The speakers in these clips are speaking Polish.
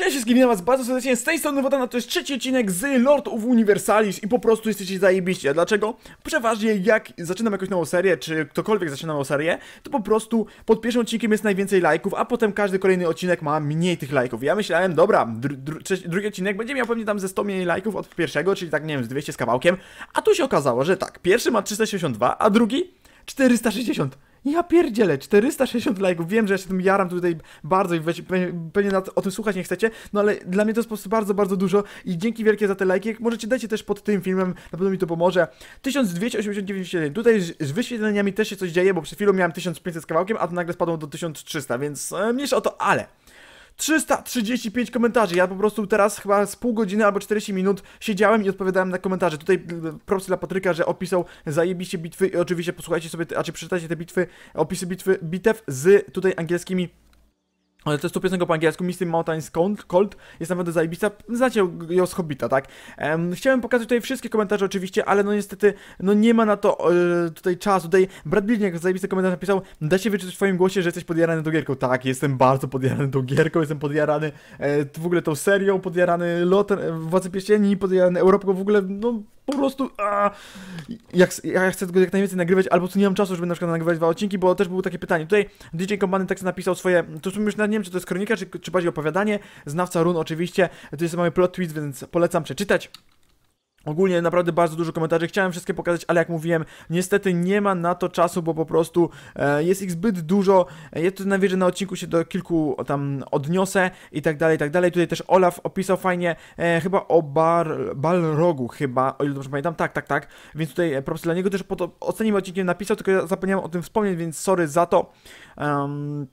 Cześć wszystkim, witam was bardzo serdecznie, z tej strony Wodana, to jest trzeci odcinek z Lord of Universalis i po prostu jesteście zajebiście, A dlaczego? Przeważnie jak zaczynam jakąś nową serię, czy ktokolwiek zaczyna nową serię, to po prostu pod pierwszym odcinkiem jest najwięcej lajków, a potem każdy kolejny odcinek ma mniej tych lajków. Ja myślałem, dobra, drugi odcinek będzie miał pewnie tam ze 100 mniej lajków od pierwszego, czyli tak, nie wiem, z 200 z kawałkiem, a tu się okazało, że tak, pierwszy ma 362, a drugi 460. Ja pierdzielę, 460 lajków, wiem, że ja się tym jaram tutaj bardzo i pewnie o tym słuchać nie chcecie, no ale dla mnie to jest po prostu bardzo, bardzo dużo i dzięki wielkie za te lajki, możecie dajcie też pod tym filmem, na pewno mi to pomoże. 1289, tutaj z wyświetleniami też się coś dzieje, bo przed chwilą miałem 1500 z kawałkiem, a to nagle spadło do 1300, więc e, mniejsza o to, ale... 335 komentarzy. Ja po prostu teraz chyba z pół godziny albo 40 minut siedziałem i odpowiadałem na komentarze. Tutaj e, props dla Patryka, że opisał zajebiście bitwy i oczywiście posłuchajcie sobie, a czy przeczytajcie te bitwy, opisy bitwy, bitew z tutaj angielskimi ale to jest to piosenka po angielsku, Misty Mountains Cold, jest naprawdę zajebista, znacie ją z Hobbita, tak? Um, chciałem pokazać tutaj wszystkie komentarze oczywiście, ale no niestety, no nie ma na to e, tutaj czasu, tutaj Brad Blidniak zajebisty komentarz napisał, da się wyczuć w twoim głosie, że jesteś podjarany do gierką. Tak, jestem bardzo podjarany do gierką, jestem podjarany e, w ogóle tą serią, podjarany lotem, e, Władcy Pieścieni, podjarany Europą, w ogóle, no po prostu. A, jak, ja chcę tego jak najwięcej nagrywać, albo co nie mam czasu, żeby na przykład nagrywać dwa odcinki, bo też było takie pytanie. Tutaj DJ Kompany tak napisał swoje. To już nie wiem, czy to jest kronika, czy, czy bardziej opowiadanie. Znawca run oczywiście. Tutaj jest mamy plot twist, więc polecam przeczytać. Ogólnie naprawdę bardzo dużo komentarzy, chciałem wszystkie pokazać, ale jak mówiłem, niestety nie ma na to czasu, bo po prostu e, jest ich zbyt dużo, e, ja tu najwyżej na odcinku się do kilku tam odniosę i tak dalej, i tak dalej. Tutaj też Olaf opisał fajnie, e, chyba o bar, Balrogu chyba, o ile dobrze pamiętam, tak, tak, tak, więc tutaj e, propsy dla niego też pod ostatnim odcinkiem napisał, tylko ja zapomniałem o tym wspomnieć, więc sorry za to. Um,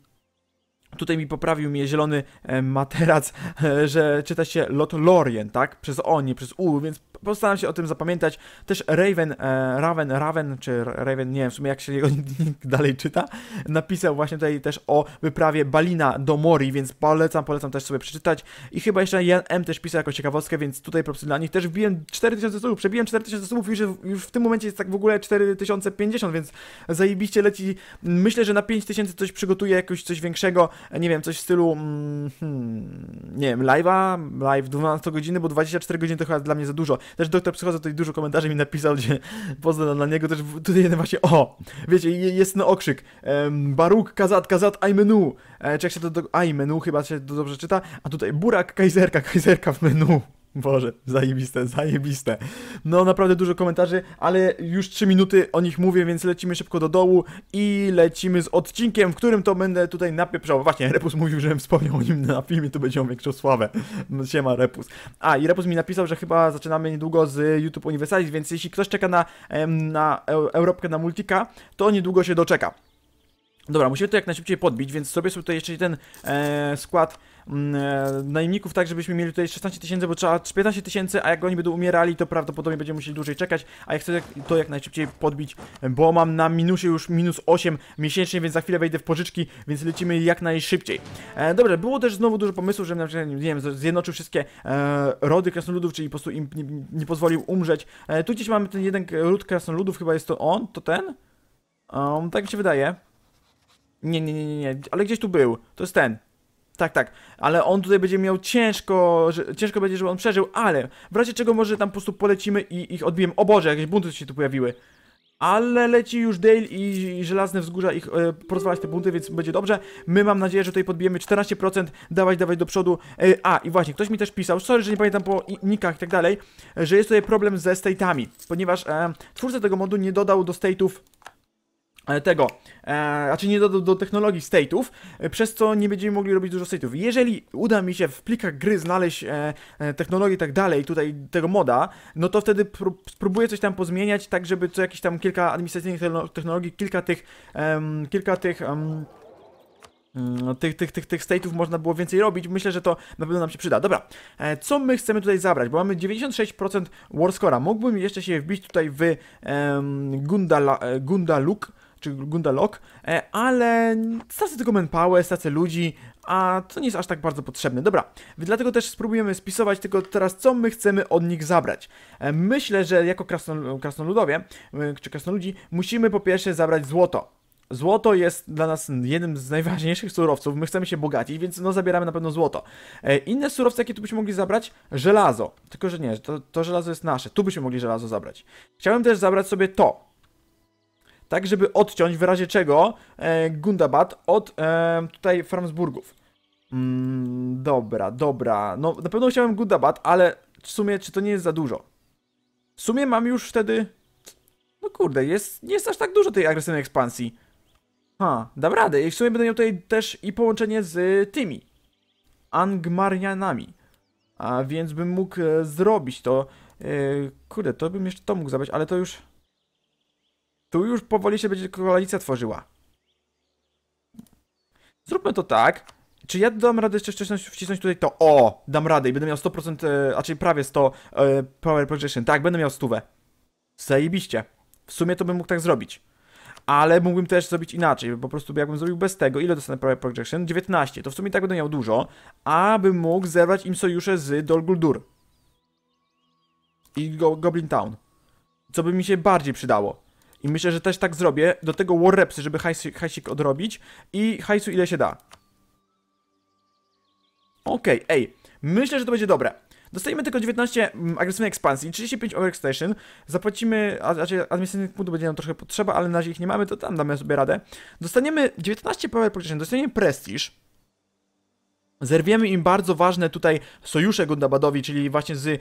Tutaj mi poprawił mnie zielony e, materac, że czyta się Lot Lorien, tak? Przez O, nie przez U, więc Postaram się o tym zapamiętać. Też Raven, e, Raven, Raven, czy Raven, nie wiem w sumie jak się jego dalej czyta, napisał właśnie tutaj też o wyprawie Balina do Mori, więc polecam, polecam też sobie przeczytać. I chyba jeszcze Jan M też pisał jako ciekawostkę, więc tutaj po prostu dla nich też wbiłem 4000 słów, przebiłem 4000 słów już, już w tym momencie jest tak w ogóle 4050, więc zajebiście leci. Myślę, że na 5000 coś przygotuję, jakoś coś większego, nie wiem, coś w stylu, mm, hmm, nie wiem, live'a, live 12 godziny, bo 24 godziny to chyba dla mnie za dużo. Też doktor Psychoza tutaj dużo komentarzy mi napisał, gdzie pozdro na niego też tutaj jeden właśnie, o, wiecie, jest no okrzyk, um, Baruk, Kazat, Kazat, menu, e, czy jak się to, do, menu, chyba się to dobrze czyta, a tutaj Burak, Kajzerka, Kajzerka w menu. Boże, zajebiste, zajebiste. No naprawdę dużo komentarzy, ale już 3 minuty o nich mówię, więc lecimy szybko do dołu i lecimy z odcinkiem, w którym to będę tutaj napieprzał. Właśnie, Repus mówił, żebym wspomniał o nim na filmie, to będzie on większą sławę. Siema, Repus. A, i Repus mi napisał, że chyba zaczynamy niedługo z YouTube Universalis, więc jeśli ktoś czeka na, na Europkę, na Multika, to niedługo się doczeka. Dobra, musimy to jak najszybciej podbić, więc sobie sobie tutaj jeszcze ten e, skład mm, e, najemników tak, żebyśmy mieli tutaj 16 tysięcy, bo trzeba 15 tysięcy, a jak oni będą umierali, to prawdopodobnie będziemy musieli dłużej czekać, a ja chcę to jak najszybciej podbić, bo mam na minusie już minus 8 miesięcznie, więc za chwilę wejdę w pożyczki, więc lecimy jak najszybciej. E, było też znowu dużo pomysłów, żebym na przykład, nie wiem, zjednoczył wszystkie e, rody krasnoludów, czyli po prostu im nie, nie pozwolił umrzeć. E, tu gdzieś mamy ten jeden ród krasnoludów, chyba jest to on, to ten? Um, tak mi się wydaje. Nie, nie, nie, nie, nie, ale gdzieś tu był. To jest ten. Tak, tak, ale on tutaj będzie miał ciężko, że, ciężko będzie, żeby on przeżył, ale w razie czego może tam po prostu polecimy i ich odbijemy. O Boże, jakieś bunty się tu pojawiły. Ale leci już Dale i, i Żelazne Wzgórza ich e, porozwalać te bunty, więc będzie dobrze. My mam nadzieję, że tutaj podbijemy 14%, dawać, dawać do przodu. E, a, i właśnie, ktoś mi też pisał, sorry, że nie pamiętam po nikach i tak dalej, że jest tutaj problem ze state'ami, ponieważ e, twórca tego modu nie dodał do state'ów E, tego, e, znaczy nie do, do technologii state'ów, e, przez co nie będziemy mogli robić dużo state'ów. Jeżeli uda mi się w plikach gry znaleźć e, e technologię i tak dalej, tutaj tego moda, no to wtedy spróbuję coś tam pozmieniać, tak żeby co jakieś tam kilka administracyjnych technologii, kilka tych, kilka tych... Mm, tych, tych, tych, tych state'ów można było więcej robić. Myślę, że to na pewno nam się przyda. Dobra, co my chcemy tutaj zabrać? Bo mamy 96% warscora. Mógłbym jeszcze się wbić tutaj w um, Gundala, Gundaluk, czy Gundalok, e, ale stracę tylko manpower, stracę ludzi, a to nie jest aż tak bardzo potrzebne. Dobra, dlatego też spróbujemy spisować tylko teraz, co my chcemy od nich zabrać. E, myślę, że jako krasnoludowie, e, czy krasnoludzi, musimy po pierwsze zabrać złoto. Złoto jest dla nas jednym z najważniejszych surowców, my chcemy się bogacić, więc no zabieramy na pewno złoto. inne surowce, jakie tu byśmy mogli zabrać? Żelazo. Tylko, że nie, to, to żelazo jest nasze, tu byśmy mogli żelazo zabrać. Chciałem też zabrać sobie to tak żeby odciąć w razie czego e, Gundabad od e, tutaj Framsburgów. Mm, dobra, dobra. No, na pewno chciałem Gundabad, ale w sumie, czy to nie jest za dużo? W sumie mam już wtedy... No kurde, jest, nie jest aż tak dużo tej agresywnej ekspansji. Ha, dam radę. I w sumie będę miał tutaj też i połączenie z e, tymi. Angmarianami. A więc bym mógł e, zrobić to. E, kurde, to bym jeszcze to mógł zabrać, ale to już... Tu już powoli się będzie koalicja tworzyła. Zróbmy to tak. Czy ja dam radę jeszcze wcisnąć tutaj to? O, dam radę i będę miał 100%, e, czyli prawie 100 e, power projection. Tak, będę miał stówę. Zajebiście. W sumie to bym mógł tak zrobić. Ale mógłbym też zrobić inaczej, po prostu jakbym zrobił bez tego, ile dostanę Power Projection? 19, to w sumie tak będę miał dużo, abym mógł zerwać im sojusze z Dol Guldur i Go Goblin Town, co by mi się bardziej przydało. I myślę, że też tak zrobię. Do tego warrepsy, żeby hajsy, hajsik odrobić. I hajsu ile się da. Okej, okay, ej. Myślę, że to będzie dobre. Dostajemy tylko 19 mm, agresywnej ekspansji, 35 overextension. zapłacimy, a znaczy administracyjnych punktów będzie nam trochę potrzeba, ale na razie ich nie mamy, to tam damy sobie radę. Dostaniemy 19 power protection, dostaniemy prestiż, Zerwiemy im bardzo ważne tutaj sojusze Gundabadowi, czyli właśnie z e,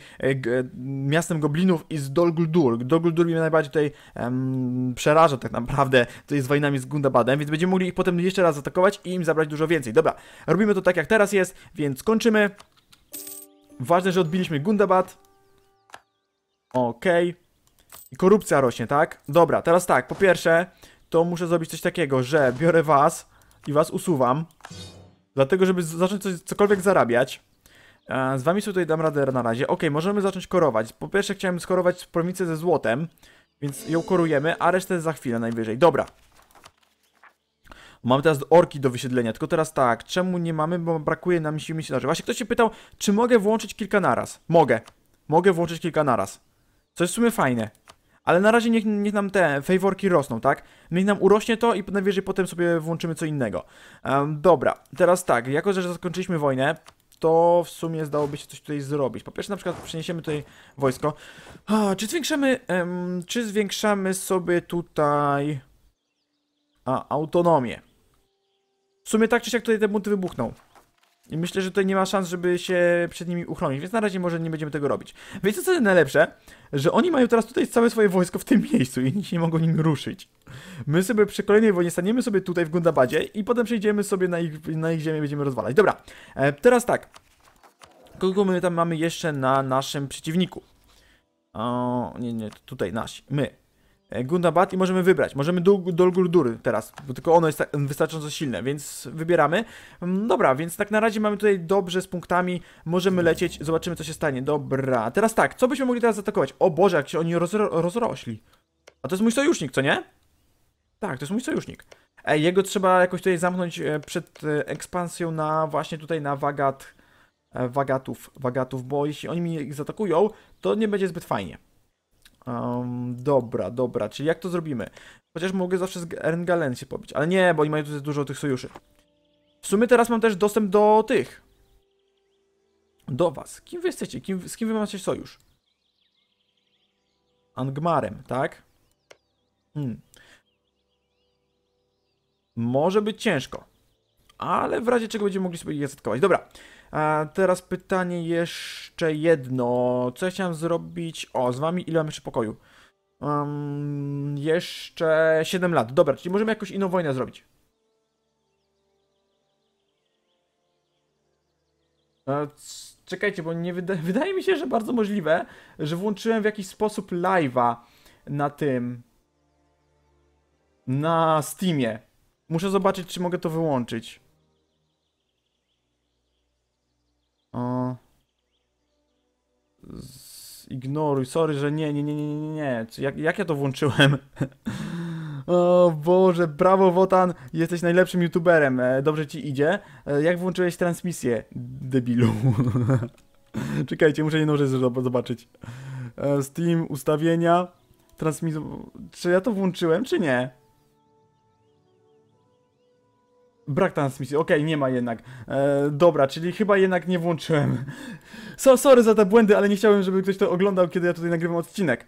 miastem Goblinów i z Dol Guldur. Dol Guldur mnie najbardziej tutaj em, przeraża tak naprawdę to z wojnami z Gundabadem, więc będziemy mogli ich potem jeszcze raz atakować i im zabrać dużo więcej. Dobra, robimy to tak jak teraz jest, więc kończymy. Ważne, że odbiliśmy Gundabad. Okej. Okay. I korupcja rośnie, tak? Dobra, teraz tak, po pierwsze, to muszę zrobić coś takiego, że biorę was i was usuwam. Dlatego, żeby zacząć coś, cokolwiek zarabiać, e, z wami tutaj dam radę na razie. Ok, możemy zacząć korować. Po pierwsze chciałem skorować promicę ze złotem, więc ją korujemy, a resztę za chwilę najwyżej. Dobra. Mamy teraz orki do wysiedlenia, tylko teraz tak, czemu nie mamy, bo brakuje nam sił misjonarzy. Właśnie ktoś się pytał, czy mogę włączyć kilka naraz. Mogę. Mogę włączyć kilka naraz. Co jest w sumie fajne. Ale na razie niech, niech nam te favorki rosną, tak? Niech nam urośnie to i najwyżej potem sobie włączymy co innego. Um, dobra, teraz tak, jako że zakończyliśmy wojnę, to w sumie zdałoby się coś tutaj zrobić. Po pierwsze na przykład przeniesiemy tutaj wojsko. A, czy zwiększamy, um, czy zwiększamy sobie tutaj... A, autonomię. W sumie tak czy siak tutaj te bunty wybuchną. I myślę, że tutaj nie ma szans, żeby się przed nimi uchronić, więc na razie może nie będziemy tego robić. Wiecie co jest najlepsze? Że oni mają teraz tutaj całe swoje wojsko w tym miejscu i nic nie mogą nim ruszyć. My sobie przy kolejnej wojnie staniemy sobie tutaj w Gundabadzie i potem przejdziemy sobie na ich, na ich ziemię będziemy rozwalać. Dobra, e, teraz tak. Kogo my tam mamy jeszcze na naszym przeciwniku? O, nie, nie, tutaj nasi, my. E, Gundabad i możemy wybrać. Możemy do, do teraz, bo tylko ono jest tak wystarczająco silne, więc wybieramy. Mm, dobra, więc tak na razie mamy tutaj dobrze z punktami, możemy lecieć, zobaczymy co się stanie. Dobra, teraz tak, co byśmy mogli teraz zaatakować? O Boże, jak się oni rozro rozrośli. A to jest mój sojusznik, co nie? Tak, to jest mój sojusznik. Ej, jego trzeba jakoś tutaj zamknąć e, przed e, ekspansją na właśnie tutaj na wagat, wagatów, wagatów, bo jeśli oni mi ich zaatakują, to nie będzie zbyt fajnie. Um, dobra, dobra, czyli jak to zrobimy? Chociaż mogę zawsze z Erngalen się pobić, ale nie, bo oni mają tutaj dużo tych sojuszy. W sumie teraz mam też dostęp do tych. Do was. Kim wy jesteście? Kim, z kim wy macie sojusz? Angmarem, tak? Hmm. Może być ciężko. Ale w razie czego będziemy mogli sobie je zetkować. Dobra. A teraz pytanie jeszcze jedno. Co ja chciałem zrobić? O, z wami ile mam jeszcze pokoju? Um, jeszcze 7 lat. Dobra, czyli możemy jakoś inną wojnę zrobić. E, czekajcie, bo nie wydaje mi się, że bardzo możliwe, że włączyłem w jakiś sposób live'a na tym. Na Steamie. Muszę zobaczyć, czy mogę to wyłączyć. Ignoruj, sorry, że nie, nie, nie, nie, nie, nie. Jak, jak ja to włączyłem? O Boże, brawo Wotan, jesteś najlepszym youtuberem, e, dobrze ci idzie. E, jak włączyłeś transmisję, debilu? Czekajcie, muszę jedną rzecz zobaczyć. E, Steam, ustawienia, transmisja... Czy ja to włączyłem, czy nie? Brak transmisji, okej, okay, nie ma jednak. E, dobra, czyli chyba jednak nie włączyłem. So, sorry za te błędy, ale nie chciałem, żeby ktoś to oglądał, kiedy ja tutaj nagrywam odcinek.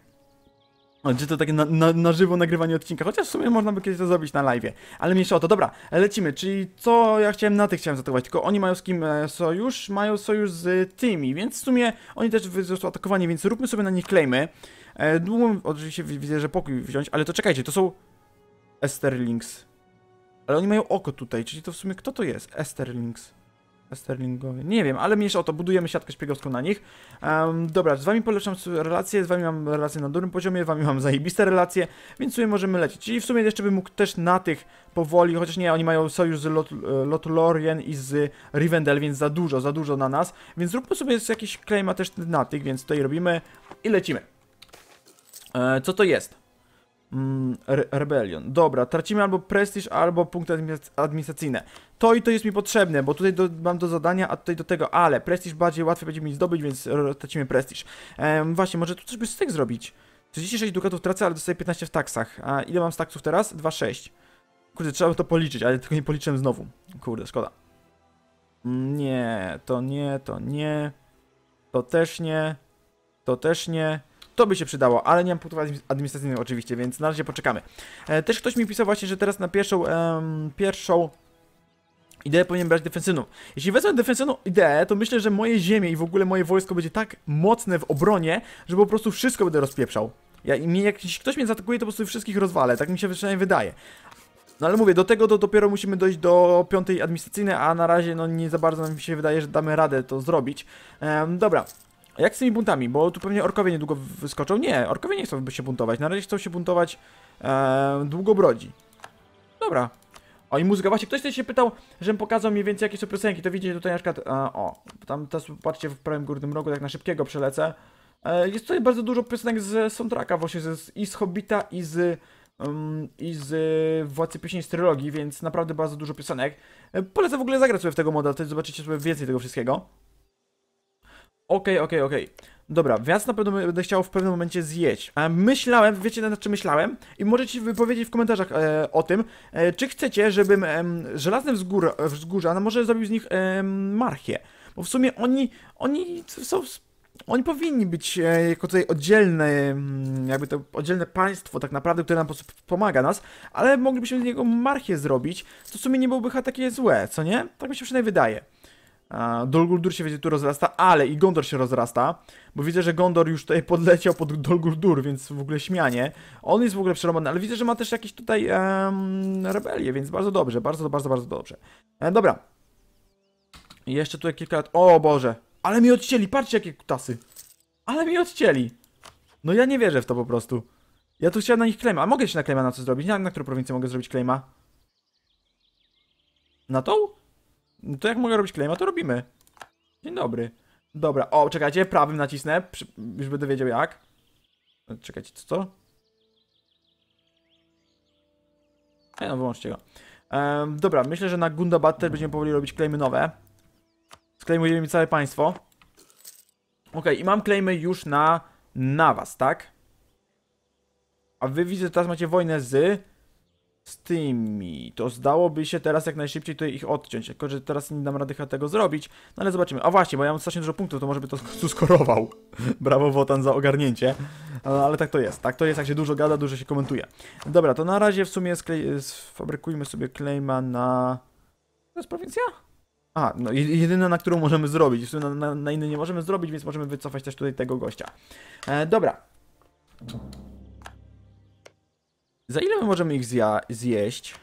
Gdzie to takie na, na, na, żywo nagrywanie odcinka, chociaż w sumie można by kiedyś to zrobić na live. Ale mniejsza o to, dobra, lecimy, czyli co ja chciałem na tych chciałem zaatakować, tylko oni mają z kim e, sojusz? Mają sojusz z tymi, więc w sumie oni też zostają atakowani, więc róbmy sobie na nich klejmy. E, długo, oczywiście widzę, że pokój wziąć, ale to czekajcie, to są Esterlings. Ale oni mają oko tutaj, czyli to w sumie kto to jest? Esterlings. Sterlingowie. Nie wiem, ale mniejsza o to, budujemy siatkę szpiegowską na nich. Um, dobra, z wami polecam relacje, z wami mam relacje na dobrym poziomie, z wami mam zajebiste relacje, więc w sumie możemy lecieć. I w sumie jeszcze bym mógł też na tych powoli, chociaż nie, oni mają sojusz z Lot e, Lorien i z Rivendell, więc za dużo, za dużo na nas. Więc zróbmy sobie jakiś claima też na tych, więc tutaj robimy i lecimy. E, co to jest? Mm, Re Rebellion. Dobra, tracimy albo prestiż, albo punkty administracyjne. To i to jest mi potrzebne, bo tutaj do, mam do zadania, a tutaj do tego, ale prestiż bardziej łatwiej będzie mi zdobyć, więc tracimy prestiż. Ehm, właśnie, może tu coś by z tych zrobić. 36 dukatów tracę, ale dostaję 15 w taksach. A ile mam z taksów teraz? 2,6. Kurde, trzeba to policzyć, ale tylko nie policzyłem znowu. Kurde, szkoda. Mm, nie, to nie, to nie. To też nie. To też nie. To by się przydało, ale nie mam punktów administracyjnych oczywiście, więc na razie poczekamy. E, też ktoś mi pisał właśnie, że teraz na pierwszą, em, pierwszą ideę powinien brać defensywną. Jeśli wezmę defensywną ideę, to myślę, że moje ziemie i w ogóle moje wojsko będzie tak mocne w obronie, że po prostu wszystko będę rozpieprzał. Ja, mnie, jak ktoś mnie zaatakuje, to po prostu wszystkich rozwalę, tak mi się przynajmniej wydaje. No ale mówię, do tego to dopiero musimy dojść do piątej administracyjnej, a na razie no nie za bardzo nam się wydaje, że damy radę to zrobić. Ehm, dobra, a jak z tymi buntami? Bo tu pewnie orkowie niedługo wyskoczą. Nie, orkowie nie chcą się buntować. Na razie chcą się buntować e, długobrodzi. Dobra. O, i muzyka. Właśnie ktoś tutaj się pytał, żebym pokazał mniej więcej jakie są piosenki. To widzicie tutaj na przykład, e, o, tam teraz patrzcie w prawym górnym rogu, tak na szybkiego przelecę. E, jest tutaj bardzo dużo piosenek z soundtracka właśnie, z, i z Hobbita, i z mm, i z Władcy Pieśni z trylogii, więc naprawdę bardzo dużo piosenek. E, polecę w ogóle zagrać sobie w tego moda, to zobaczycie sobie więcej tego wszystkiego. Okej, okay, okej, okay, okej. Okay. Dobra, więc na pewno będę chciał w pewnym momencie zjeść. myślałem, wiecie na czym myślałem? I możecie wypowiedzieć w komentarzach e, o tym, e, czy chcecie, żebym e, żelazny wzgór, wzgórza, no może zrobił z nich e, marchię. Bo w sumie oni, oni są oni powinni być e, jako tutaj oddzielne, jakby to oddzielne państwo tak naprawdę, które nam po pomaga nas, ale moglibyśmy z niego marchię zrobić, to w sumie nie byłoby chyba takie złe, co nie? Tak mi się przynajmniej wydaje. Dolguldur się wiecie tu rozrasta, ale i Gondor się rozrasta, bo widzę, że Gondor już tutaj podleciał pod Dolguldur, więc w ogóle śmianie. On jest w ogóle przerobany, ale widzę, że ma też jakieś tutaj um, rebelie, więc bardzo dobrze, bardzo, bardzo, bardzo dobrze. E, dobra. Jeszcze tutaj kilka lat. O Boże, ale mi odcięli, patrzcie jakie kutasy. Ale mi odcięli. No ja nie wierzę w to po prostu. Ja tu chciałem na nich klejma. A mogę się na klejma na co zrobić? Na, na którą prowincję mogę zrobić klejma? Na tą? to jak mogę robić claima, to robimy. Dzień dobry. Dobra, o, czekajcie, prawym nacisnę, żeby już będę wiedział jak. E, czekajcie, co to? Nie no, wyłączcie go. Ehm, dobra, myślę, że na Gunda też będziemy powoli robić klejmy nowe. Sklejmujemy mi całe państwo. Ok, i mam klejmy już na, na was, tak? A wy widzę, teraz macie wojnę z z tymi. To zdałoby się teraz jak najszybciej tutaj ich odciąć, jako że teraz nie dam rady chyba tego zrobić. No ale zobaczymy. A właśnie, bo ja mam strasznie dużo punktów, to może by to skorował. Brawo Wotan za ogarnięcie. No, no, ale tak to jest, tak to jest, jak się dużo gada, dużo się komentuje. Dobra, to na razie w sumie sfabrykujmy sobie klejma na... To jest prowincja? A, no jedyna, na którą możemy zrobić. W sumie na, na, na inny nie możemy zrobić, więc możemy wycofać też tutaj tego gościa. E, dobra. Za ile my możemy ich zjeść?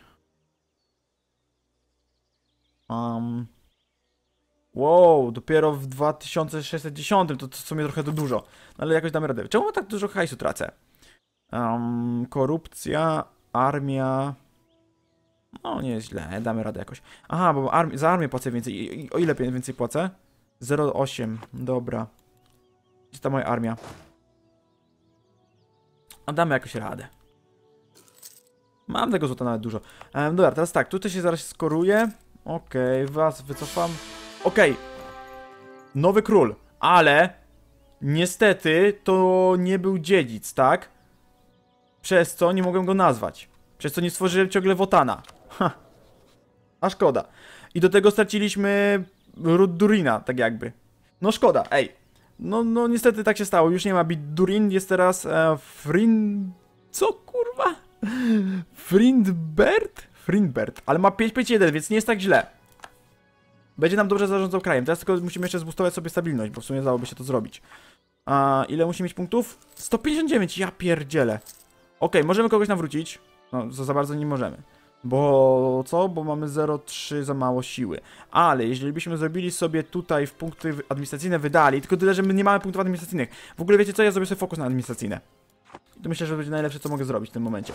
Um. Wow, dopiero w 2610 to, to w sumie trochę to dużo. No ale jakoś damy radę. Czemu tak dużo hajsu tracę? Um, korupcja, armia... No nieźle, damy radę jakoś. Aha, bo armi za armię płacę więcej. I, i, o ile więcej płacę? 0,8, dobra. Gdzie ta moja armia? A no, damy jakoś radę. Mam tego złota nawet dużo. Um, dobra, teraz tak, tutaj się zaraz skoruje. Okej, okay, was wycofam. Okej. Okay. Nowy król, ale niestety to nie był dziedzic, tak? Przez co nie mogłem go nazwać. Przez co nie stworzyłem ciągle Wotana. Ha. A szkoda. I do tego straciliśmy Durina, tak jakby. No szkoda, ej. No, no niestety tak się stało. Już nie ma Durin, jest teraz e, Frin... Co kurwa? Frindbert? Frindbert, ale ma 551, więc nie jest tak źle. Będzie nam dobrze zarządzał krajem. Teraz tylko musimy jeszcze zbustować sobie stabilność, bo w sumie dałoby się to zrobić. A ile musi mieć punktów? 159, ja pierdzielę. Ok, możemy kogoś nawrócić. No, za, za bardzo nie możemy. Bo co? Bo mamy 0,3 za mało siły. Ale jeżeli byśmy zrobili sobie tutaj w punkty administracyjne wydali, tylko tyle, że my nie mamy punktów administracyjnych. W ogóle wiecie co? Ja zrobię sobie fokus na administracyjne. To myślę, że będzie najlepsze, co mogę zrobić w tym momencie.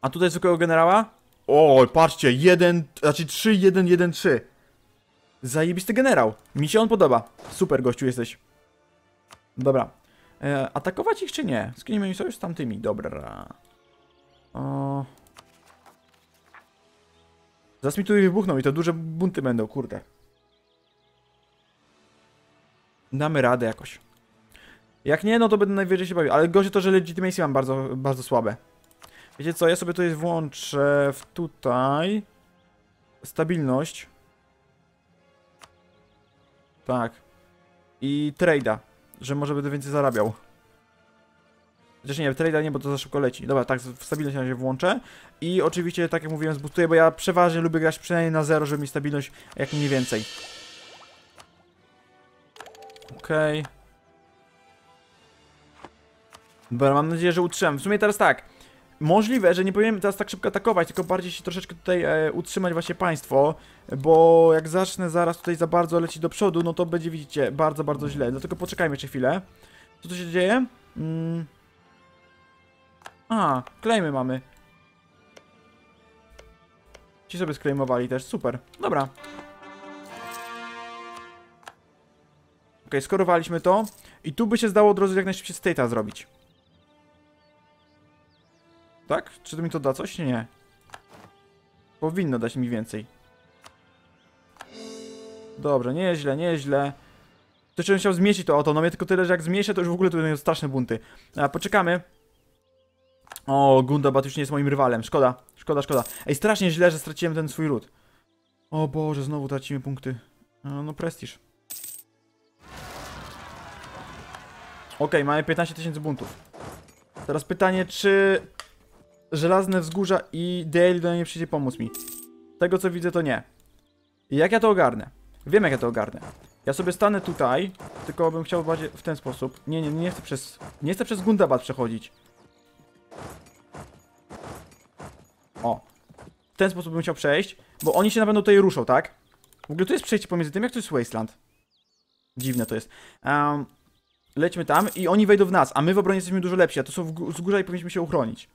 A tutaj zwykłego generała? O, patrzcie, jeden, znaczy 3, 1, 1, 3. Zajebisty generał. Mi się on podoba. Super gościu jesteś. Dobra. E, atakować ich czy nie? Skiniemy im sojusz z tamtymi. Dobra. O... Zaraz mi tu wybuchną i to duże bunty będą, kurde. Damy radę jakoś. Jak nie, no to będę najwyżej się bawił. Ale gorzej to, że legitimacy mam bardzo, bardzo słabe. Wiecie co, ja sobie tutaj włączę w tutaj stabilność. Tak. I trade'a, że może będę więcej zarabiał. Chociaż nie, trade'a nie, bo to za szybko leci. Dobra, tak, w stabilność na razie włączę. I oczywiście, tak jak mówiłem, zbustuję, bo ja przeważnie lubię grać przynajmniej na zero, żeby mi stabilność jak mniej więcej. Okej. Okay. Dobra, mam nadzieję, że utrzymam. W sumie teraz tak. Możliwe, że nie powinienem teraz tak szybko atakować, tylko bardziej się troszeczkę tutaj e, utrzymać właśnie państwo, bo jak zacznę zaraz tutaj za bardzo lecieć do przodu, no to będzie, widzicie, bardzo, bardzo źle. Dlatego poczekajmy jeszcze chwilę. Co tu się dzieje? Mm. A, klejmy mamy. Ci sobie sklejmowali też, super. Dobra. Ok, skorowaliśmy to. I tu by się zdało od razu jak najszybciej state'a zrobić. Tak? Czy to mi to da coś, nie? Powinno dać mi więcej. Dobrze, nieźle, nieźle. To bym chciał zmniejszyć No, autonomię, tylko tyle, że jak zmniejszę, to już w ogóle tu będą straszne bunty. A, e, poczekamy. O, Gundabat już nie jest moim rywalem. Szkoda, szkoda, szkoda. Ej, strasznie źle, że straciłem ten swój ród. O Boże, znowu tracimy punkty. No, no prestiż. Okej, okay, mamy 15 tysięcy buntów. Teraz pytanie, czy Żelazne Wzgórza i Daily do niej przyjdzie pomóc mi. Tego co widzę to nie. jak ja to ogarnę? Wiem jak ja to ogarnę. Ja sobie stanę tutaj, tylko bym chciał bardziej w ten sposób. Nie, nie, nie chcę przez... Nie chcę przez Gundabad przechodzić. O. W ten sposób bym chciał przejść, bo oni się na pewno tutaj ruszą, tak? W ogóle tu jest przejście pomiędzy tym, jak to jest Wasteland. Dziwne to jest. Um, lećmy tam i oni wejdą w nas, a my w obronie jesteśmy dużo lepsi, a to są wzgórza i powinniśmy się uchronić.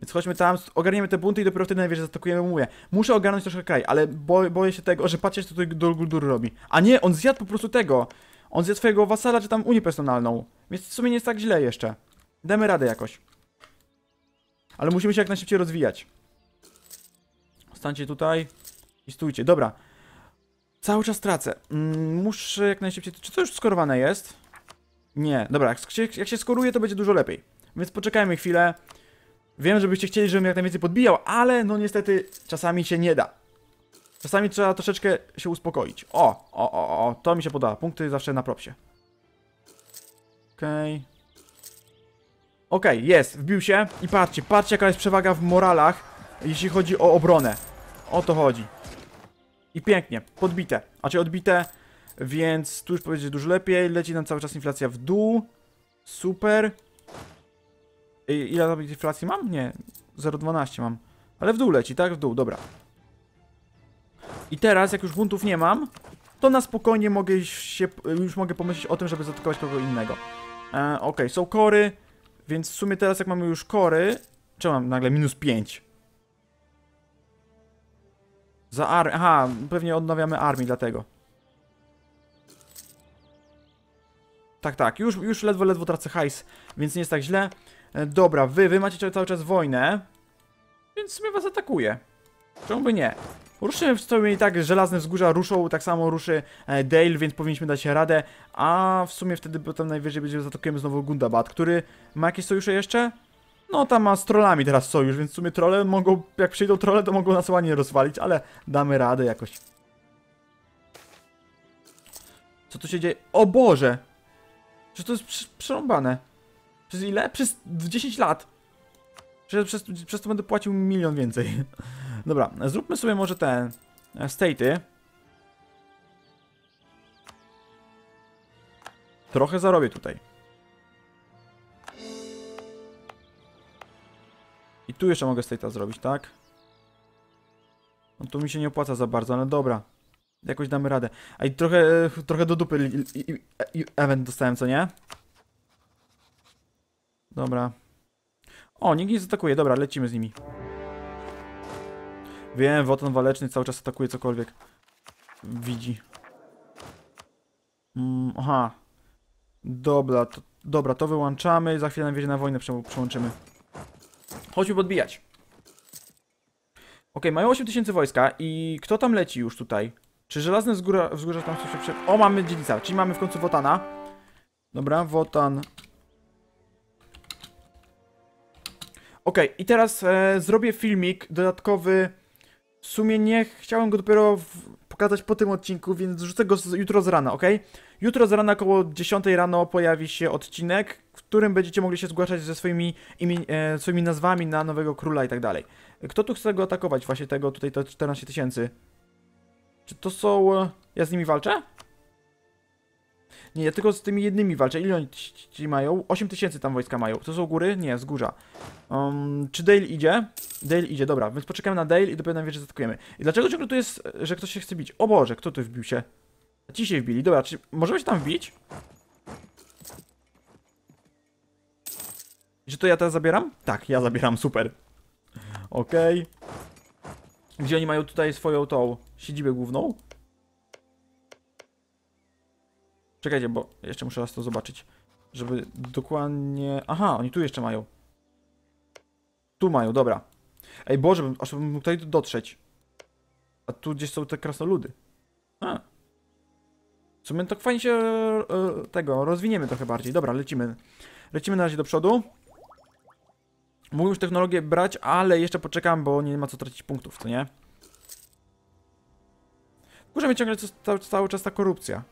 Więc chodźmy tam, ogarniemy te bunty i dopiero wtedy najwyżej zaatakujemy, mówię. Muszę ogarnąć troszkę kraj, ale bo, boję się tego, że patrzcie, co tutaj Dol Guldur robi. A nie, on zjadł po prostu tego. On zjadł swojego wasala, czy tam unię personalną. Więc w sumie nie jest tak źle jeszcze. Damy radę jakoś. Ale musimy się jak najszybciej rozwijać. Stańcie tutaj i stójcie. Dobra. Cały czas tracę. Mm, muszę jak najszybciej... Czy to już skorowane jest? Nie. Dobra, jak się, jak się skoruje, to będzie dużo lepiej. Więc poczekajmy chwilę. Wiem, żebyście chcieli, żebym jak najwięcej podbijał, ale no niestety czasami się nie da. Czasami trzeba troszeczkę się uspokoić. O, o, o, o, to mi się podoba. Punkty zawsze na propsie. Okej. Okay. Okej, okay, jest, wbił się i patrzcie, patrzcie jaka jest przewaga w moralach, jeśli chodzi o obronę. O to chodzi. I pięknie, podbite, a czy odbite, więc tu już powiedzieć dużo lepiej, leci nam cały czas inflacja w dół. Super ile tam inflacji mam? Nie, 0,12 mam. Ale w dół leci, tak? W dół, dobra. I teraz, jak już buntów nie mam, to na spokojnie mogę się, już mogę pomyśleć o tym, żeby zaatakować kogo innego. E, ok, są kory, więc w sumie teraz jak mamy już kory, czemu mam nagle minus 5? Za armię. aha, pewnie odnawiamy armii, dlatego. Tak, tak, już, już ledwo, ledwo tracę hajs, więc nie jest tak źle. E, dobra, wy, wy macie cały czas wojnę, więc w sumie was atakuje. Czemu by nie? Ruszymy w sumie i tak żelazne wzgórza ruszą, tak samo ruszy e, Dale, więc powinniśmy dać radę, a w sumie wtedy potem najwyżej będziemy zaatakujemy znowu Gundabad, który ma jakieś sojusze jeszcze? No tam ma z trollami teraz sojusz, więc w sumie trolle mogą, jak przyjdą trolle to mogą nas ładnie rozwalić, ale damy radę jakoś. Co tu się dzieje? O Boże! Że to jest przerąbane. Przez ile? Przez 10 lat. Przez, przez, przez to będę płacił milion więcej. Dobra, zróbmy sobie może te e, state'y. Trochę zarobię tutaj. I tu jeszcze mogę state'a zrobić, tak? No tu mi się nie opłaca za bardzo, ale dobra jakoś damy radę. A i trochę, e, trochę do dupy event dostałem, co nie? Dobra. O, nikt nie atakuje, dobra, lecimy z nimi. Wiem, Wotan Waleczny cały czas atakuje cokolwiek. Widzi. Mm, aha. Dobra to, dobra, to wyłączamy. Za chwilę najwyżej na wojnę prze przełączymy. Chodźmy podbijać. Ok, mają 8000 wojska i kto tam leci już tutaj? Czy żelazne wzgórza, wzgórza tam coś się... O, mamy dziedzica, czyli mamy w końcu Wotana. Dobra, Wotan. Ok, i teraz e, zrobię filmik dodatkowy. W sumie nie chciałem go dopiero w, pokazać po tym odcinku, więc rzucę go z, jutro z rana, ok? Jutro z rana około 10 rano pojawi się odcinek, w którym będziecie mogli się zgłaszać ze swoimi, imien, e, swoimi nazwami na nowego króla i tak dalej. Kto tu chce go atakować? Właśnie tego tutaj to 14 tysięcy. Czy to są... E, ja z nimi walczę? Nie, ja tylko z tymi jednymi walczę. Ile oni ci mają? 8 tysięcy tam wojska mają. To są góry? Nie, z Um, czy Dale idzie? Dale idzie, dobra. Więc poczekamy na Dale i dopiero na wie, że zatkujemy. I dlaczego ciągle tu jest, że ktoś się chce bić? O Boże, kto tu wbił się? Ci się wbili. Dobra, czy możemy się tam wbić? Czy to ja teraz zabieram? Tak, ja zabieram, super. Okej. Okay. Gdzie oni mają tutaj swoją tą siedzibę główną. Czekajcie, bo jeszcze muszę raz to zobaczyć. Żeby dokładnie... Aha, oni tu jeszcze mają. Tu mają, dobra. Ej, Boże, aż bym mógł tutaj dotrzeć. A tu gdzieś są te krasnoludy. A. W sumie to fajnie się e, tego, rozwiniemy trochę bardziej. Dobra, lecimy. Lecimy na razie do przodu. Mógł już technologię brać, ale jeszcze poczekam, bo nie ma co tracić punktów, co nie? Kurze mnie ciągle cały, cały czas ta korupcja.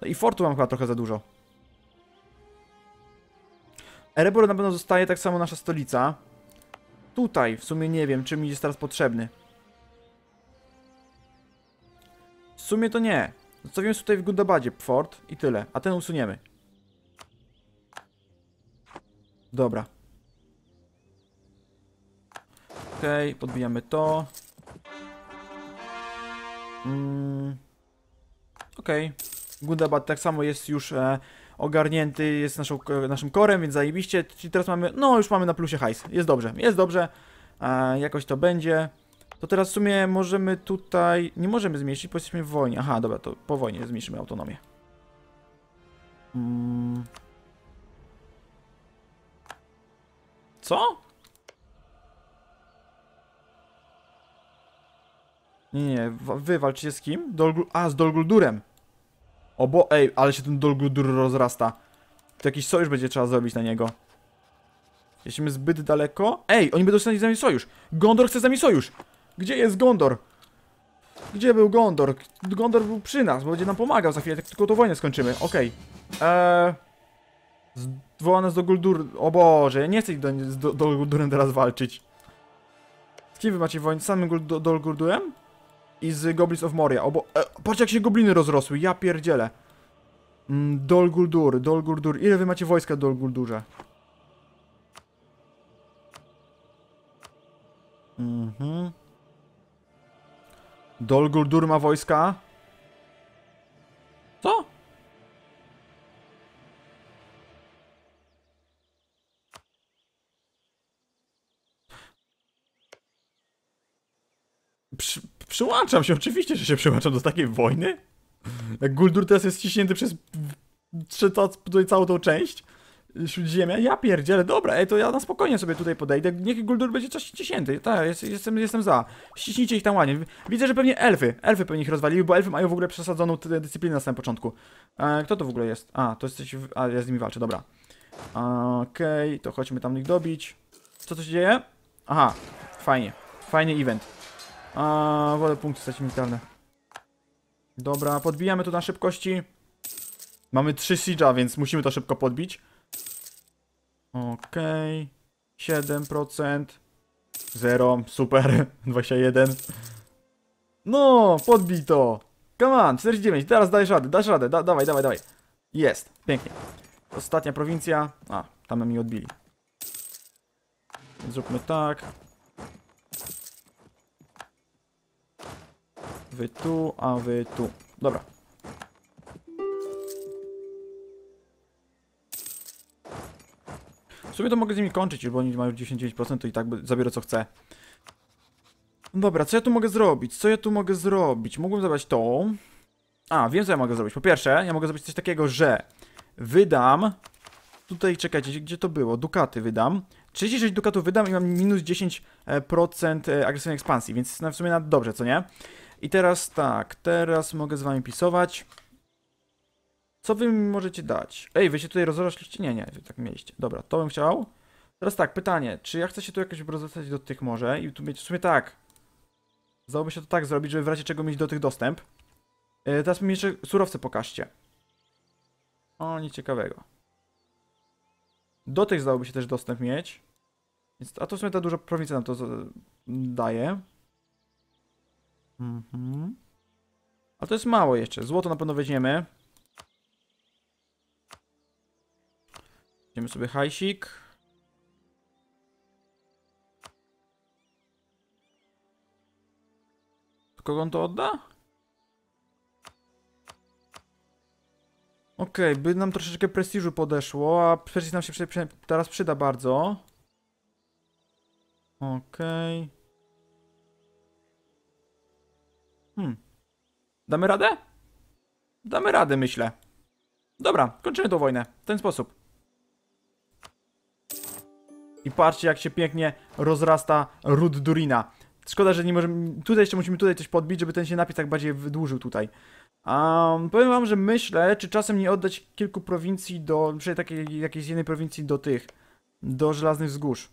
No i fortu mam chyba trochę za dużo. Erebor na pewno zostaje tak samo nasza stolica. Tutaj w sumie nie wiem, czy mi jest teraz potrzebny. W sumie to nie. Zostawimy tutaj w Gundabadzie fort i tyle. A ten usuniemy. Dobra ok, podbijamy to. Mm. Ok, Gundabat tak samo jest już e, ogarnięty, jest naszą, e, naszym korem, więc zajebiście. Czyli teraz mamy, no już mamy na plusie hajs, jest dobrze, jest dobrze, e, jakoś to będzie. To teraz w sumie możemy tutaj, nie możemy zmniejszyć, bo jesteśmy w wojnie. Aha, dobra, to po wojnie zmniejszymy autonomię. Mm. Co? Nie, nie, wy walczycie z kim? Dolgul... A, z Dolguldurem. Obo... Ej, ale się ten Dolguldur rozrasta. To jakiś sojusz będzie trzeba zrobić na niego. Jesteśmy zbyt daleko. Ej, oni będą chcieli z nami sojusz. Gondor chce z nami sojusz. Gdzie jest Gondor? Gdzie był Gondor? Gondor był przy nas, bo będzie nam pomagał za chwilę, tak tylko tą wojnę skończymy. Okej. Okay. Eee... Zwoła z Dolguldur... O Boże, ja nie chcę do, z Dolguldurem teraz walczyć. Z kim wy macie wojnę? Z samym Dolguldurem? i z Goblins of Moria. Obo e, patrz jak się gobliny rozrosły, ja pierdzielę. Mm, Dol Guldur, Dol Guldur. Ile wy macie wojska Dol Guldurze? Mhm. Dol Guldur ma wojska? Co? Przy, Przyłączam się, oczywiście, że się przyłączam do takiej wojny. Jak Guldur teraz jest ciśnięty przez tutaj całą tą część Śródziemia, ja pierdzielę, dobra, ej, to ja na spokojnie sobie tutaj podejdę, niech Guldur będzie coś ciśnięty, tak, jest, jestem, jestem za. Ściśnijcie ich tam ładnie. Widzę, że pewnie elfy, elfy pewnie ich rozwaliły, bo elfy mają w ogóle przesadzoną dyscyplinę na samym początku. E, kto to w ogóle jest? A, to jesteś, w... a ja z nimi walczę, dobra. Okej, okay, to chodźmy tam ich dobić. Co to się dzieje? Aha, fajnie, fajny event. A, wolę punkty stać militarne. Dobra, podbijamy to na szybkości. Mamy 3 siege'a, więc musimy to szybko podbić. Okej. Okay. 7%. 0, super. 21. No, podbij to. Come on, 49, teraz dajesz radę, dasz radę, da, dawaj, dawaj, dawaj. Jest, pięknie. Ostatnia prowincja. A, tam mi odbili. Zróbmy tak. wy tu, a wy tu. Dobra. W sumie to mogę z nimi kończyć, bo oni mają 99%, to i tak zabiorę co chcę. No dobra, co ja tu mogę zrobić? Co ja tu mogę zrobić? Mogłem zabrać tą. A, wiem co ja mogę zrobić. Po pierwsze, ja mogę zrobić coś takiego, że wydam... Tutaj, czekajcie, gdzie to było? Dukaty wydam. 36 dukatów wydam i mam minus 10% e, e, agresywnej ekspansji, więc w sumie na dobrze, co nie? I teraz tak, teraz mogę z wami pisować. Co wy mi możecie dać? Ej, wy się tutaj rozrośliście? Nie, nie, wy tak mieliście. Dobra, to bym chciał. Teraz tak, pytanie, czy ja chcę się tu jakoś rozrastać do tych może i tu mieć w sumie tak. Zdałoby się to tak zrobić, żeby w razie czego mieć do tych dostęp. Yy, teraz mi jeszcze surowce pokażcie. O, nic ciekawego. Do tych zdałoby się też dostęp mieć. a to w sumie ta duża prowincja nam to daje. Mhm. A to jest mało jeszcze. Złoto na pewno weźmiemy. Weźmiemy sobie hajsik. Kogo on to odda? Okej, okay, by nam troszeczkę prestiżu podeszło, a prestiż nam się teraz przyda bardzo. Okej. Okay. Hmm. Damy radę? Damy radę, myślę. Dobra, kończymy tą wojnę. W ten sposób. I patrzcie, jak się pięknie rozrasta ród Durina. Szkoda, że nie możemy... Tutaj jeszcze musimy tutaj coś podbić, żeby ten się napis tak bardziej wydłużył tutaj. Um, powiem wam, że myślę, czy czasem nie oddać kilku prowincji do... Przynajmniej takiej, jakiejś jednej prowincji do tych. Do Żelaznych Wzgórz.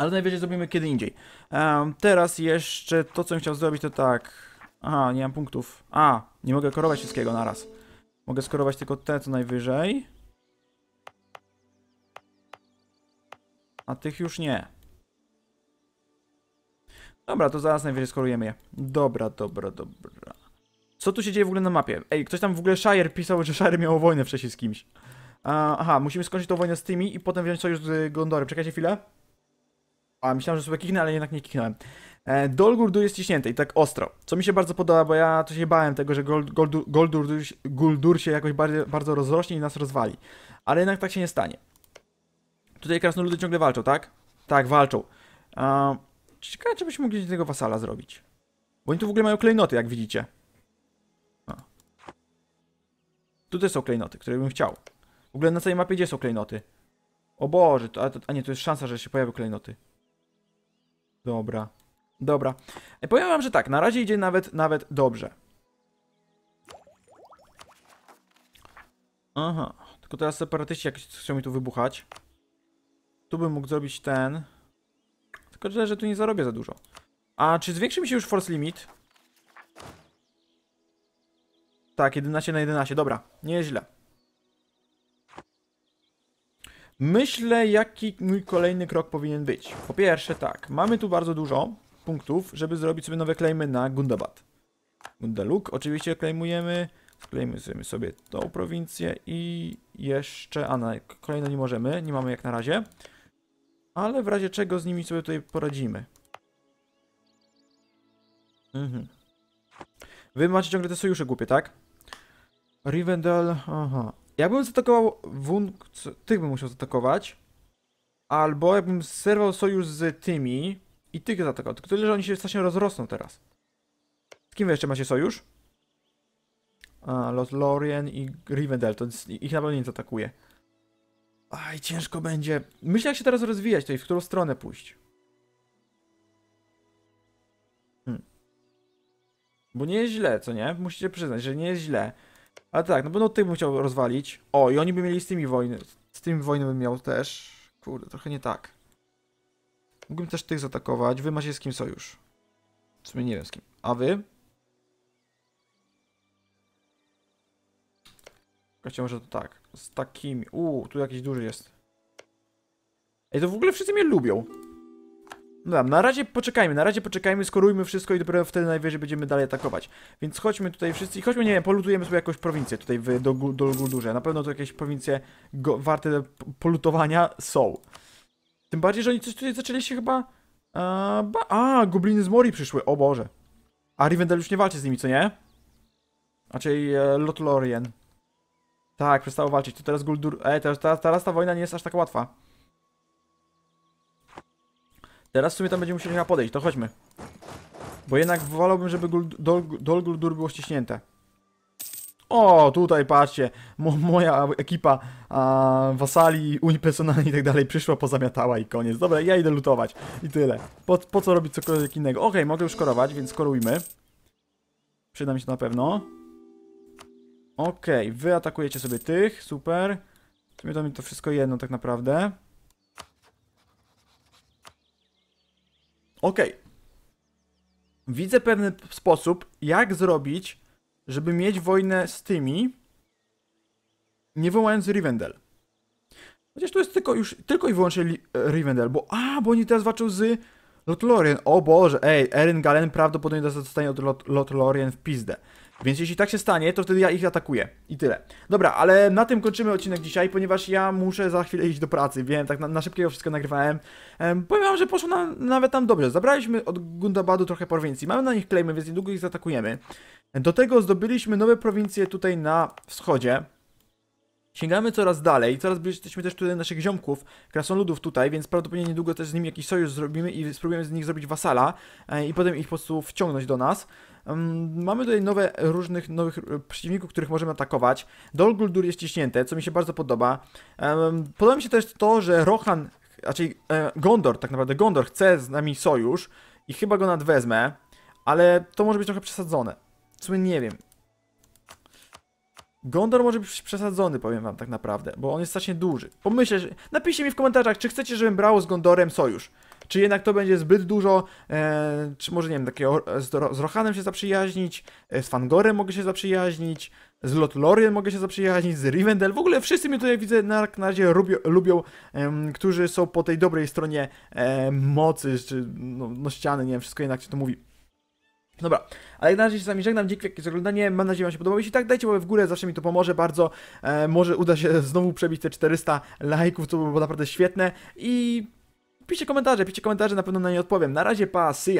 Ale najwyżej zrobimy kiedy indziej. Um, teraz jeszcze to, co bym chciał zrobić, to tak... Aha, nie mam punktów. A, nie mogę korować wszystkiego naraz. Mogę skorować tylko te, co najwyżej. A tych już nie. Dobra, to zaraz najwyżej skorujemy je. Dobra, dobra, dobra. Co tu się dzieje w ogóle na mapie? Ej, ktoś tam w ogóle Shire pisał, że Shire miało wojnę wcześniej z kimś. E, aha, musimy skończyć tą wojnę z tymi i potem wziąć sojusz z Gondorem. Czekajcie chwilę. A myślałem, że sobie kichnę, ale jednak nie kichnąłem. E, Dolgurdu jest ciśnięty i tak ostro, co mi się bardzo podoba, bo ja to się bałem tego, że Gold, Goldur, Goldur, się jakoś bardzo, bardzo rozrośnie i nas rozwali. Ale jednak tak się nie stanie. Tutaj krasnoludy ciągle walczą, tak? Tak, walczą. Um, ciekawe, czy byśmy mogli tego wasala zrobić. Bo oni tu w ogóle mają klejnoty, jak widzicie. A. Tutaj są klejnoty, które bym chciał. W ogóle na całej mapie gdzie są klejnoty? O Boże, to, a, a nie, to jest szansa, że się pojawią klejnoty. Dobra. Dobra. E, powiem wam, że tak, na razie idzie nawet, nawet dobrze. Aha. Tylko teraz separatyści jakoś chcą mi tu wybuchać. Tu bym mógł zrobić ten. Tylko tyle, że tu nie zarobię za dużo. A czy zwiększy mi się już force limit? Tak, 11 na 11, dobra, nieźle. Myślę, jaki mój kolejny krok powinien być. Po pierwsze tak, mamy tu bardzo dużo punktów, żeby zrobić sobie nowe klejmy na Gundabad. Gundaluk oczywiście klejmujemy, Wklejmy sobie tą prowincję i jeszcze, a na kolejne nie możemy, nie mamy jak na razie. Ale w razie czego z nimi sobie tutaj poradzimy. Mhm. Wy macie ciągle te sojusze głupie, tak? Rivendell, aha. Ja bym zaatakował Wun... Tych bym musiał zaatakować. Albo jakbym serwał sojusz z tymi i tych zaatakował. Tylko tyle, że oni się strasznie rozrosną teraz. Z kim wy jeszcze macie sojusz? A, Los Lorien i Rivendell. To ich na pewno nie atakuje. Aj, ciężko będzie. Myślę, jak się teraz rozwijać tutaj, w którą stronę pójść. Hmm. Bo nie jest źle, co nie? Musicie przyznać, że nie jest źle. Ale tak, no bo no tych bym chciał rozwalić. O, i oni by mieli z tymi wojny. Z tymi wojny bym miał też. Kurde, trochę nie tak. Mógłbym też tych zaatakować. Wy macie z kim sojusz. W sumie nie wiem z kim. A wy? Chciałem, że to tak. Z takimi. Uuu, tu jakiś duży jest. Ej, to w ogóle wszyscy mnie lubią. No na razie poczekajmy, na razie poczekajmy, skorujmy wszystko i dopiero wtedy najwyżej będziemy dalej atakować. Więc chodźmy tutaj wszyscy i chodźmy, nie wiem, polutujemy sobie jakąś prowincję tutaj w Dolgudurze. Na pewno to jakieś prowincje go, warte polutowania są. Tym bardziej, że oni coś tutaj zaczęli się chyba... A, e, ba, a gobliny z mori przyszły, o Boże. A Rivendell już nie walczy z nimi, co nie? Raczej e, Lotlorien. Tak, przestało walczyć, to teraz Guldur... E, teraz, teraz, teraz ta wojna nie jest aż tak łatwa. Teraz w sumie tam będziemy musieli chyba podejść, to chodźmy. Bo jednak wolałbym, żeby Dol, Guldur było ściśnięte. O, tutaj patrzcie, Mo, moja ekipa a, wasali, unipersonalni i tak dalej przyszła, pozamiatała i koniec. Dobra, ja idę lutować i tyle. Po, po co robić cokolwiek innego? Okej, okay, mogę już korować, więc korujmy. Przyda mi się to na pewno. Okej, okay, wy atakujecie sobie tych, super. To mi to wszystko jedno tak naprawdę. ok, widzę pewien sposób, jak zrobić, żeby mieć wojnę z tymi, nie wołając Rivendell. Chociaż to jest tylko już, tylko i wyłącznie e, Rivendell, bo a, bo oni teraz walczą z Lotlorien. O Boże, ej, Eren Galen prawdopodobnie dostanie od Lot Lotlorien w pizdę. Więc jeśli tak się stanie, to wtedy ja ich atakuję. I tyle. Dobra, ale na tym kończymy odcinek dzisiaj, ponieważ ja muszę za chwilę iść do pracy. Wiem, tak na, na szybkiego wszystko nagrywałem. Ehm, powiem wam, że poszło nawet tam dobrze. Zabraliśmy od Gundabadu trochę prowincji. Mamy na nich klejmy, więc niedługo ich zaatakujemy. Do tego zdobyliśmy nowe prowincje tutaj na wschodzie. Sięgamy coraz dalej, coraz bliżej jesteśmy też tutaj naszych ziomków, krasnoludów tutaj, więc prawdopodobnie niedługo też z nimi jakiś sojusz zrobimy i spróbujemy z nich zrobić wasala e, i potem ich po prostu wciągnąć do nas. Mm, mamy tutaj nowe, różnych nowych e, przeciwników, których możemy atakować. Dol Guldur jest ciśnięte, co mi się bardzo podoba. Podoba mi się też to, że Rohan, raczej e, Gondor, tak naprawdę Gondor chce z nami sojusz i chyba go nadwezmę, ale to może być trochę przesadzone. W sumie nie wiem. Gondor może być przesadzony, powiem wam tak naprawdę, bo on jest strasznie duży. Pomyślcie, napiszcie mi w komentarzach, czy chcecie, żebym brał z Gondorem sojusz. Czy jednak to będzie zbyt dużo, e, czy może, nie wiem, takie z, z Rohanem się zaprzyjaźnić, e, z Fangorem mogę się zaprzyjaźnić, z Lotlorien mogę się zaprzyjaźnić, z Rivendell, w ogóle wszyscy mnie tutaj widzę na, na razie lubią, lubią którzy są po tej dobrej stronie e, mocy, czy no, no ściany, nie wiem, wszystko jednak się to mówi. Dobra, ale jak na razie się z wami żegnam, dzięki wielkie za oglądanie, mam nadzieję, że wam się podobało, jeśli tak, dajcie łapę w górę, zawsze mi to pomoże bardzo, e, może uda się znowu przebić te 400 lajków, to byłoby było naprawdę świetne i piszcie komentarze, piszcie komentarze, na pewno na nie odpowiem. Na razie, pa, syja!